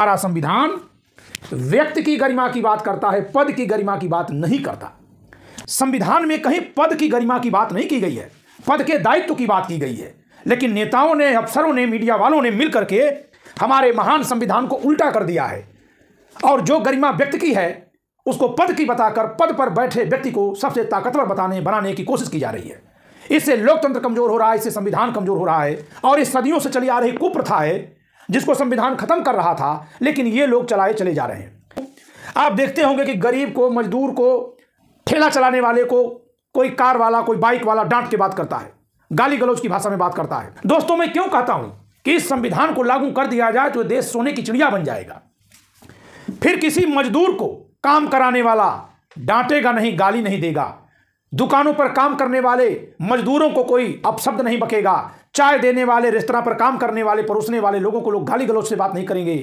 हमारा संविधान व्यक्ति की गरिमा की बात करता है पद की गरिमा की बात नहीं करता संविधान में कहीं पद की गरिमा की बात नहीं की गई है पद के दायित्व की बात की गई है लेकिन नेताओं ने अफसरों ने मीडिया वालों ने मिलकर के हमारे महान संविधान को उल्टा कर दिया है और जो गरिमा व्यक्ति की है उसको पद की बताकर पद पर बैठे व्यक्ति को सबसे ताकतवर बताने बनाने की कोशिश की जा रही है इससे लोकतंत्र कमजोर हो रहा है इससे संविधान कमजोर हो रहा है और इस सदियों से चली आ रही कुप्रथा है जिसको संविधान खत्म कर रहा था लेकिन ये लोग चलाए चले जा रहे हैं आप देखते होंगे कि गरीब को मजदूर को ठेला चलाने वाले को कोई कार वाला कोई बाइक वाला डांट के बात करता है गाली गलौज की भाषा में बात करता है दोस्तों मैं क्यों कहता हूं कि इस संविधान को लागू कर दिया जाए तो देश सोने की चिड़िया बन जाएगा फिर किसी मजदूर को काम कराने वाला डांटेगा नहीं गाली नहीं देगा दुकानों पर काम करने वाले मजदूरों को कोई अपशब्द नहीं बकेगा चाय देने वाले रेस्तरा पर काम करने वाले परोसने वाले लोगों को लोग गाली गलौज से बात नहीं करेंगे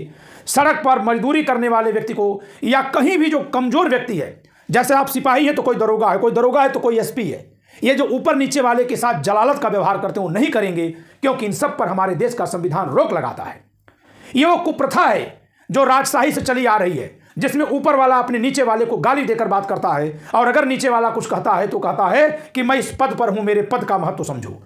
सड़क पर मजदूरी करने वाले व्यक्ति को या कहीं भी जो कमजोर व्यक्ति है जैसे आप सिपाही है तो कोई दरोगा है कोई दरोगा है तो कोई एसपी है ये जो ऊपर नीचे वाले के साथ जलालत का व्यवहार करते हैं वो नहीं करेंगे क्योंकि इन सब पर हमारे देश का संविधान रोक लगाता है ये वो कुप्रथा है जो राजशाही से चली आ रही है जिसमें ऊपर वाला अपने नीचे वाले को गाली देकर बात करता है और अगर नीचे वाला कुछ कहता है तो कहता है कि मैं इस पद पर हूं मेरे पद का महत्व समझू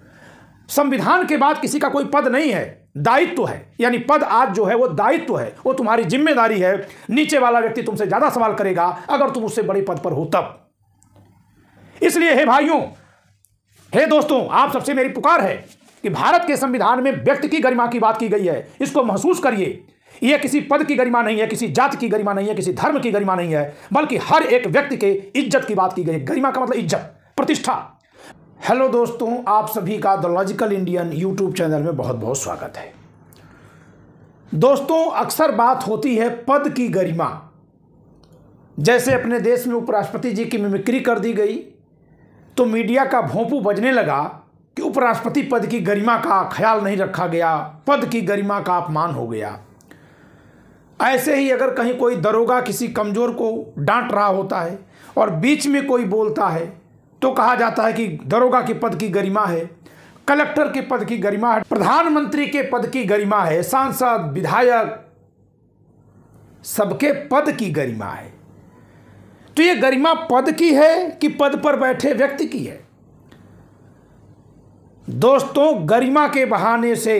संविधान के बाद किसी का कोई पद नहीं है दायित्व है यानी पद आज जो है वो दायित्व है वो तुम्हारी जिम्मेदारी है नीचे वाला व्यक्ति तुमसे ज्यादा सवाल करेगा अगर तुम उससे बड़े पद पर हो तब इसलिए हे भाइयों हे दोस्तों आप सबसे मेरी पुकार है कि भारत के संविधान में व्यक्ति की गरिमा की बात की गई है इसको महसूस करिए यह किसी पद की गरिमा नहीं है किसी जाति की गरिमा नहीं है किसी धर्म की गरिमा नहीं है बल्कि हर एक व्यक्ति के इज्जत की बात की गई गरिमा का मतलब इज्जत प्रतिष्ठा हेलो दोस्तों आप सभी का the logical Indian YouTube channel में बहुत बहुत स्वागत है दोस्तों अक्सर बात होती है पद की गरिमा जैसे अपने देश में उपराष्ट्रपति जी की मिमिक्री कर दी गई तो मीडिया का भोंपू बजने लगा कि उपराष्ट्रपति पद की गरिमा का ख्याल नहीं रखा गया पद की गरिमा का अपमान हो गया ऐसे ही अगर कहीं कोई दरोगा किसी कमज़ोर को डांट रहा होता है और बीच में कोई बोलता है तो कहा जाता है कि दरोगा के पद की गरिमा है कलेक्टर के पद की गरिमा है प्रधानमंत्री के पद की गरिमा है सांसद विधायक सबके पद की गरिमा है तो ये गरिमा पद की है कि पद पर बैठे व्यक्ति की है दोस्तों गरिमा के बहाने से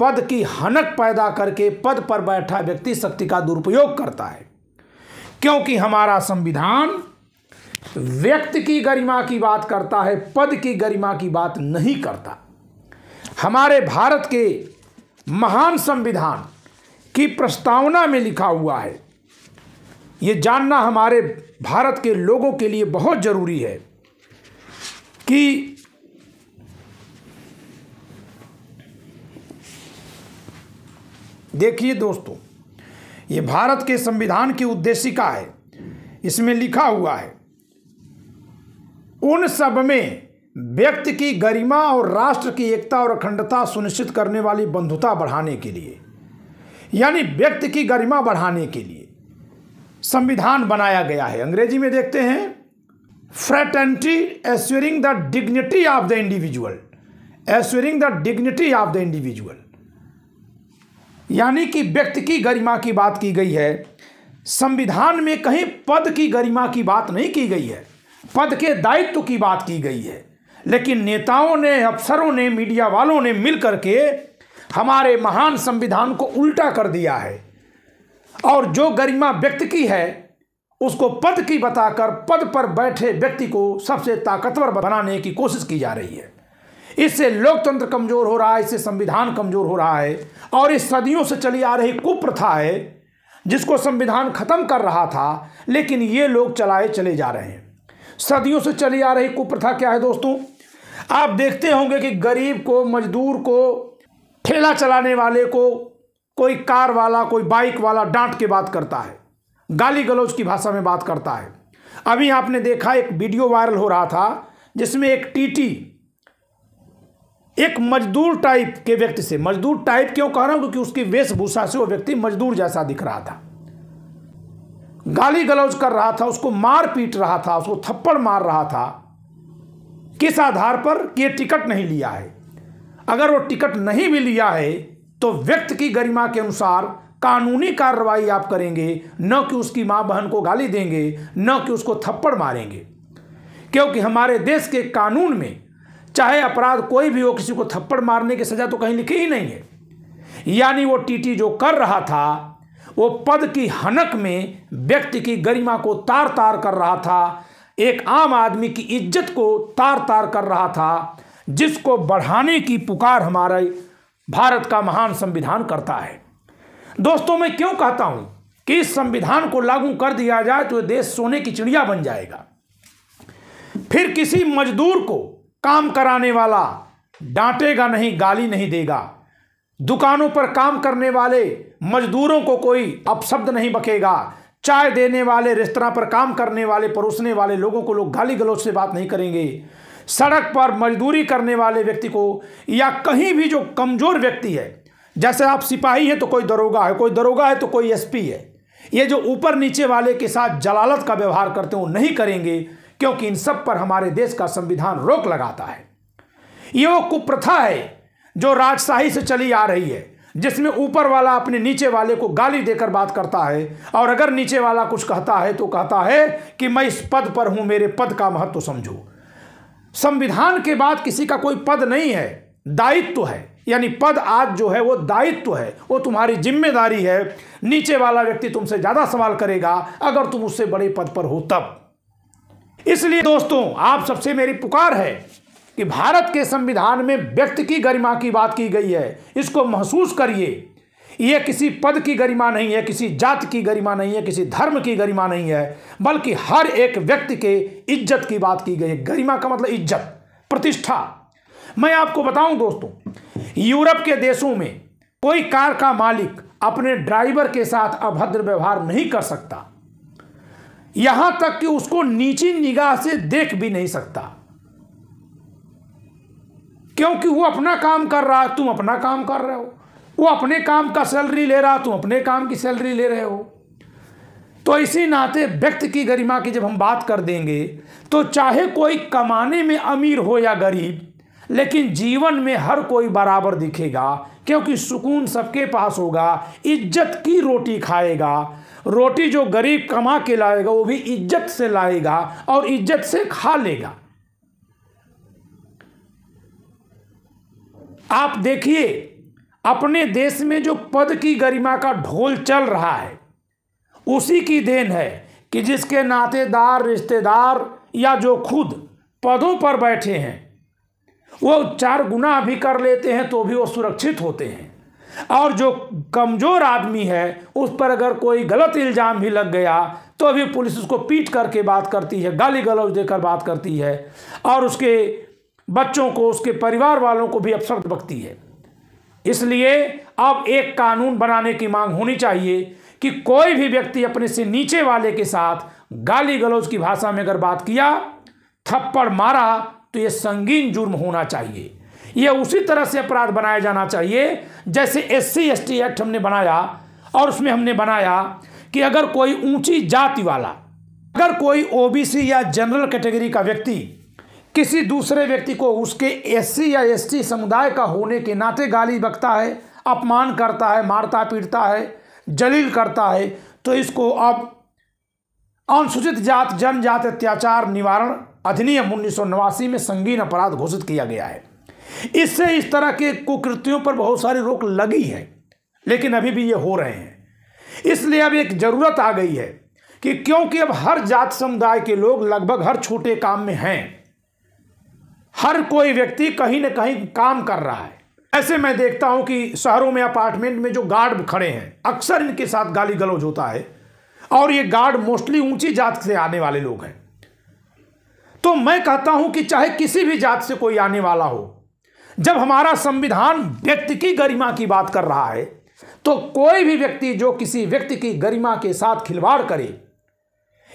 पद की हनक पैदा करके पद पर बैठा व्यक्ति शक्ति का दुरुपयोग करता है क्योंकि हमारा संविधान व्यक्ति की गरिमा की बात करता है पद की गरिमा की बात नहीं करता हमारे भारत के महान संविधान की प्रस्तावना में लिखा हुआ है ये जानना हमारे भारत के लोगों के लिए बहुत ज़रूरी है कि देखिए दोस्तों ये भारत के संविधान की उद्देशिका है इसमें लिखा हुआ है उन सब में व्यक्ति की गरिमा और राष्ट्र की एकता और अखंडता सुनिश्चित करने वाली बंधुता बढ़ाने के लिए यानी व्यक्ति की गरिमा बढ़ाने के लिए संविधान बनाया गया है अंग्रेजी में देखते हैं fraternity assuring the dignity of the individual assuring the dignity of the individual यानी कि व्यक्ति की गरिमा की बात की गई है संविधान में कहीं पद की गरिमा की बात नहीं की गई है पद के दायित्व की बात की गई है लेकिन नेताओं ने अफसरों ने मीडिया वालों ने मिल करके हमारे महान संविधान को उल्टा कर दिया है और जो गरिमा व्यक्ति की है उसको पद की बताकर पद पर बैठे व्यक्ति को सबसे ताकतवर बनाने की कोशिश की जा रही है इससे लोकतंत्र कमजोर हो रहा है इससे संविधान कमजोर हो रहा है और इस सदियों से चली आ रही कुप्रथा है जिसको संविधान खत्म कर रहा था लेकिन ये लोग चलाए चले जा रहे हैं सदियों से चली आ रही कुप्रथा क्या है दोस्तों आप देखते होंगे कि गरीब को मजदूर को ठेला चलाने वाले को कोई कार वाला कोई बाइक वाला डांट के बात करता है गाली गलौज की भाषा में बात करता है अभी आपने देखा एक वीडियो वायरल हो रहा था जिसमें एक टीटी एक मजदूर टाइप के व्यक्ति से मजदूर टाइप क्यों कह रहा हूं क्योंकि उसकी वेशभूषा से वो व्यक्ति मजदूर जैसा दिख रहा था गाली गलौज कर रहा था उसको मार पीट रहा था उसको थप्पड़ मार रहा था किस आधार पर कि ये टिकट नहीं लिया है अगर वो टिकट नहीं भी लिया है तो व्यक्ति की गरिमा के अनुसार कानूनी कार्रवाई आप करेंगे न कि उसकी माँ बहन को गाली देंगे न कि उसको थप्पड़ मारेंगे क्योंकि हमारे देश के कानून में चाहे अपराध कोई भी हो किसी को थप्पड़ मारने की सज़ा तो कहीं लिखी ही नहीं है यानी वो टीटी जो कर रहा था वो पद की हनक में व्यक्ति की गरिमा को तार तार कर रहा था एक आम आदमी की इज्जत को तार तार कर रहा था जिसको बढ़ाने की पुकार हमारे भारत का महान संविधान करता है दोस्तों मैं क्यों कहता हूं कि इस संविधान को लागू कर दिया जाए तो देश सोने की चिड़िया बन जाएगा फिर किसी मजदूर को काम कराने वाला डांटेगा नहीं गाली नहीं देगा दुकानों पर काम करने वाले मजदूरों को कोई अपशब्द नहीं बकेगा चाय देने वाले रेस्तरा पर काम करने वाले परोसने वाले लोगों को लोग गाली गलौज से बात नहीं करेंगे सड़क पर मजदूरी करने वाले व्यक्ति को या कहीं भी जो कमज़ोर व्यक्ति है जैसे आप सिपाही हैं तो कोई दरोगा है कोई दरोगा है तो कोई एसपी है ये जो ऊपर नीचे वाले के साथ जलालत का व्यवहार करते हैं वो नहीं करेंगे क्योंकि इन सब पर हमारे देश का संविधान रोक लगाता है ये वो कुप्रथा है जो राजशाही से चली आ रही है जिसमें ऊपर वाला अपने नीचे वाले को गाली देकर बात करता है और अगर नीचे वाला कुछ कहता है तो कहता है कि मैं इस पद पर हूं मेरे पद का महत्व समझो संविधान के बाद किसी का कोई पद नहीं है दायित्व तो है यानी पद आज जो है वो दायित्व तो है वो तुम्हारी जिम्मेदारी है नीचे वाला व्यक्ति तुमसे ज़्यादा सवाल करेगा अगर तुम उससे बड़े पद पर हो तब इसलिए दोस्तों आप सबसे मेरी पुकार है कि भारत के संविधान में व्यक्ति की गरिमा की बात की गई है इसको महसूस करिए यह किसी पद की गरिमा नहीं है किसी जात की गरिमा नहीं है किसी धर्म की गरिमा नहीं है बल्कि हर एक व्यक्ति के इज्जत की बात की गई है गरिमा का मतलब इज्जत प्रतिष्ठा मैं आपको बताऊं दोस्तों यूरोप के देशों में कोई कार का मालिक अपने ड्राइवर के साथ अभद्र व्यवहार नहीं कर सकता यहां तक कि उसको नीची निगाह से देख भी नहीं सकता क्योंकि वो अपना काम कर रहा है तुम अपना काम कर रहे हो वो अपने काम का सैलरी ले रहा तुम अपने काम की सैलरी ले रहे हो तो इसी नाते व्यक्ति की गरिमा की जब हम बात कर देंगे तो चाहे कोई कमाने में अमीर हो या गरीब लेकिन जीवन में हर कोई बराबर दिखेगा क्योंकि सुकून सबके पास होगा इज्जत की रोटी खाएगा रोटी जो गरीब कमा के लाएगा वो भी इज्जत से लाएगा और इज्जत से खा लेगा आप देखिए अपने देश में जो पद की गरिमा का ढोल चल रहा है उसी की देन है कि जिसके नातेदार रिश्तेदार या जो खुद पदों पर बैठे हैं वो चार गुना भी कर लेते हैं तो भी वो सुरक्षित होते हैं और जो कमज़ोर आदमी है उस पर अगर कोई गलत इल्ज़ाम भी लग गया तो अभी पुलिस उसको पीट करके बात करती है गाली गलौज देकर बात करती है और उसके बच्चों को उसके परिवार वालों को भी अपशब्द बकती है इसलिए अब एक कानून बनाने की मांग होनी चाहिए कि कोई भी व्यक्ति अपने से नीचे वाले के साथ गाली गलौज की भाषा में अगर बात किया थप्पड़ मारा तो यह संगीन जुर्म होना चाहिए यह उसी तरह से अपराध बनाया जाना चाहिए जैसे एस सी एक्ट हमने बनाया और उसमें हमने बनाया कि अगर कोई ऊंची जाति वाला अगर कोई ओबीसी या जनरल कैटेगरी का व्यक्ति किसी दूसरे व्यक्ति को उसके एस या एस समुदाय का होने के नाते गाली बकता है अपमान करता है मारता पीटता है जलील करता है तो इसको अब अनुसूचित जात जनजाति अत्याचार निवारण अधिनियम उन्नीस में संगीन अपराध घोषित किया गया है इससे इस तरह के कुकृतियों पर बहुत सारी रोक लगी है लेकिन अभी भी ये हो रहे हैं इसलिए अब एक ज़रूरत आ गई है कि क्योंकि अब हर जात समुदाय के लोग लगभग हर छोटे काम में हैं हर कोई व्यक्ति कहीं ना कहीं काम कर रहा है ऐसे मैं देखता हूं कि शहरों में अपार्टमेंट में जो गार्ड खड़े हैं अक्सर इनके साथ गाली गलौज होता है और ये गार्ड मोस्टली ऊंची जात से आने वाले लोग हैं तो मैं कहता हूं कि चाहे किसी भी जात से कोई आने वाला हो जब हमारा संविधान व्यक्ति की गरिमा की बात कर रहा है तो कोई भी व्यक्ति जो किसी व्यक्ति की गरिमा के साथ खिलवाड़ करे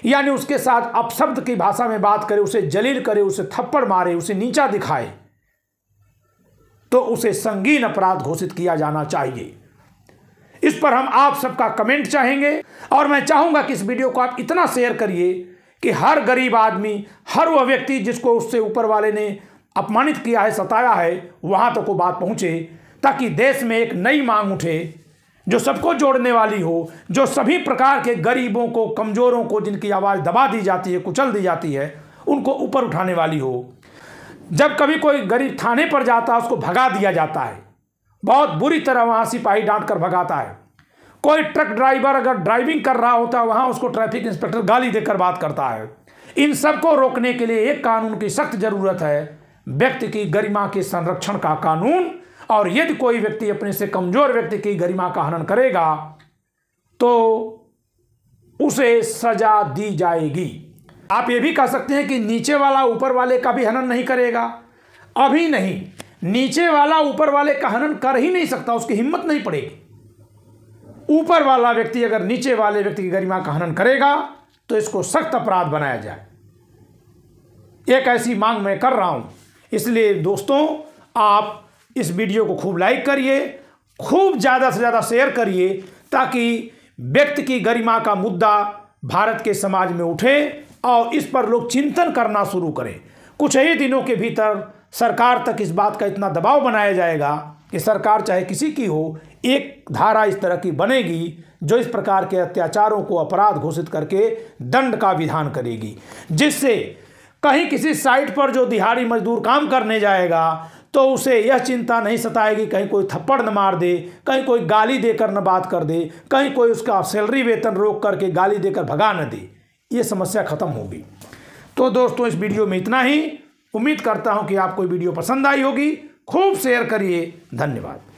यानी उसके साथ अपशब्द की भाषा में बात करे उसे जलील करे उसे थप्पड़ मारे उसे नीचा दिखाए तो उसे संगीन अपराध घोषित किया जाना चाहिए इस पर हम आप सबका कमेंट चाहेंगे और मैं चाहूंगा कि इस वीडियो को आप इतना शेयर करिए कि हर गरीब आदमी हर वह व्यक्ति जिसको उससे ऊपर वाले ने अपमानित किया है सताया है वहां तक तो वो बात पहुंचे ताकि देश में एक नई मांग उठे जो सबको जोड़ने वाली हो जो सभी प्रकार के गरीबों को कमज़ोरों को जिनकी आवाज़ दबा दी जाती है कुचल दी जाती है उनको ऊपर उठाने वाली हो जब कभी कोई गरीब थाने पर जाता है उसको भगा दिया जाता है बहुत बुरी तरह वहाँ सिपाही डांट कर भगाता है कोई ट्रक ड्राइवर अगर ड्राइविंग कर रहा होता है वहाँ उसको ट्रैफिक इंस्पेक्टर गाली देकर बात करता है इन सबको रोकने के लिए एक कानून की सख्त ज़रूरत है व्यक्ति की गरिमा के संरक्षण का कानून और यदि कोई व्यक्ति अपने से कमजोर व्यक्ति की गरिमा का हनन करेगा तो उसे सजा दी जाएगी आप ये भी कह सकते हैं कि नीचे वाला ऊपर वाले का भी हनन नहीं करेगा अभी नहीं नीचे वाला ऊपर वाले का हनन कर ही नहीं सकता उसकी हिम्मत नहीं पड़ेगी ऊपर वाला व्यक्ति अगर नीचे वाले व्यक्ति की गरिमा का हनन करेगा तो इसको सख्त अपराध बनाया जाए एक ऐसी मांग मैं कर रहा हूं इसलिए दोस्तों आप इस वीडियो को खूब लाइक करिए खूब ज़्यादा से ज़्यादा शेयर करिए ताकि व्यक्ति की गरिमा का मुद्दा भारत के समाज में उठे और इस पर लोग चिंतन करना शुरू करें कुछ ही दिनों के भीतर सरकार तक इस बात का इतना दबाव बनाया जाएगा कि सरकार चाहे किसी की हो एक धारा इस तरह की बनेगी जो इस प्रकार के अत्याचारों को अपराध घोषित करके दंड का विधान करेगी जिससे कहीं किसी साइट पर जो दिहाड़ी मजदूर काम करने जाएगा तो उसे यह चिंता नहीं सताएगी कहीं कोई थप्पड़ न मार दे कहीं कोई गाली देकर न बात कर दे कहीं कोई उसका सैलरी वेतन रोक करके गाली देकर भगा न दे ये समस्या ख़त्म होगी तो दोस्तों इस वीडियो में इतना ही उम्मीद करता हूँ कि आपको वीडियो पसंद आई होगी खूब शेयर करिए धन्यवाद